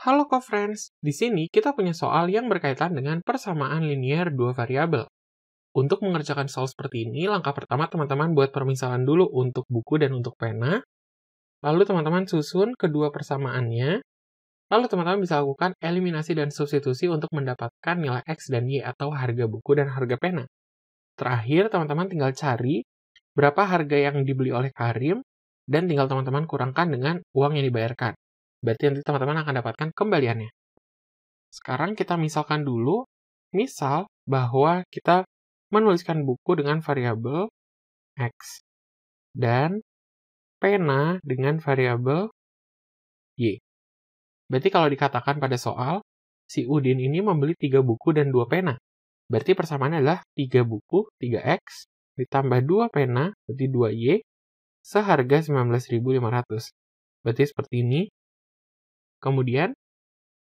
Halo co-friends, di sini kita punya soal yang berkaitan dengan persamaan linier dua variabel. Untuk mengerjakan soal seperti ini, langkah pertama teman-teman buat permisalan dulu untuk buku dan untuk pena. Lalu teman-teman susun kedua persamaannya. Lalu teman-teman bisa lakukan eliminasi dan substitusi untuk mendapatkan nilai X dan Y atau harga buku dan harga pena. Terakhir, teman-teman tinggal cari berapa harga yang dibeli oleh Karim, dan tinggal teman-teman kurangkan dengan uang yang dibayarkan. Berarti nanti teman-teman akan dapatkan kembaliannya. Sekarang kita misalkan dulu, misal bahwa kita menuliskan buku dengan variabel X dan pena dengan variabel Y. Berarti kalau dikatakan pada soal, si Udin ini membeli tiga buku dan dua pena. Berarti persamaannya adalah tiga buku, 3X, ditambah dua pena, berarti dua y seharga 19.500. Berarti seperti ini, Kemudian,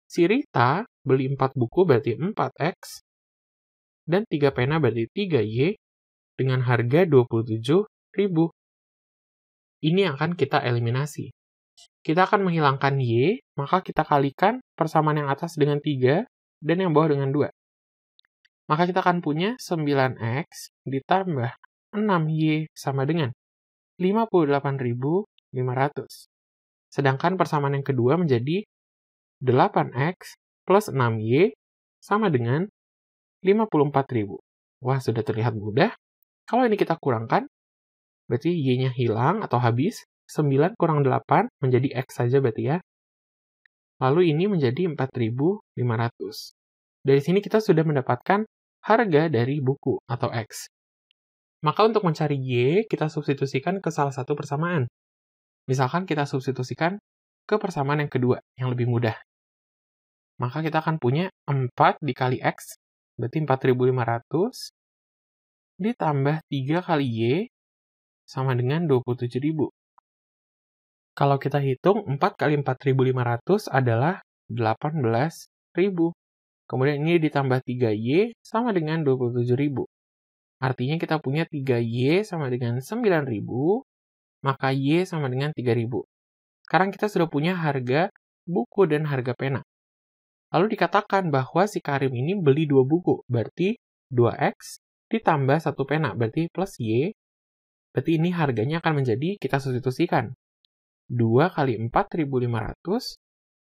si Rita beli 4 buku berarti 4X, dan 3 pena berarti 3Y, dengan harga 27.000. Ini yang akan kita eliminasi. Kita akan menghilangkan Y, maka kita kalikan persamaan yang atas dengan 3, dan yang bawah dengan 2. Maka kita akan punya 9X ditambah 6Y sama dengan 58.500. Sedangkan persamaan yang kedua menjadi 8x plus 6y sama dengan 54.000. Wah, sudah terlihat mudah. Kalau ini kita kurangkan, berarti y-nya hilang atau habis. 9 kurang 8 menjadi x saja berarti ya. Lalu ini menjadi 4.500. Dari sini kita sudah mendapatkan harga dari buku atau x. Maka untuk mencari y, kita substitusikan ke salah satu persamaan. Misalkan kita substitusikan ke persamaan yang kedua, yang lebih mudah. Maka kita akan punya 4 dikali X, berarti 4500, ditambah 3 kali Y, sama dengan 27.000. Kalau kita hitung, 4 kali 4.500 adalah 18.000. Kemudian ini ditambah 3Y sama dengan 27.000. Artinya kita punya 3Y sama dengan 9.000 maka Y sama dengan 3000. Sekarang kita sudah punya harga buku dan harga pena. Lalu dikatakan bahwa si Karim ini beli dua buku, berarti 2X ditambah satu pena, berarti plus Y, berarti ini harganya akan menjadi kita substitusikan. 2 kali 4.500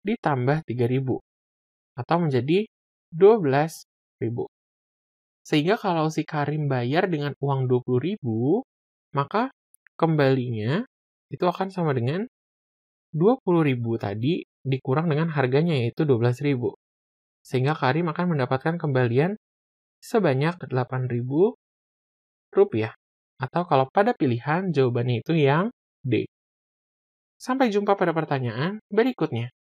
ditambah 3.000, atau menjadi 12.000. Sehingga kalau si Karim bayar dengan uang 20.000, maka kembalinya itu akan sama dengan 20.000 tadi dikurang dengan harganya yaitu 12.000. Sehingga Karim akan mendapatkan kembalian sebanyak 8.000 rupiah. Atau kalau pada pilihan jawabannya itu yang D. Sampai jumpa pada pertanyaan berikutnya.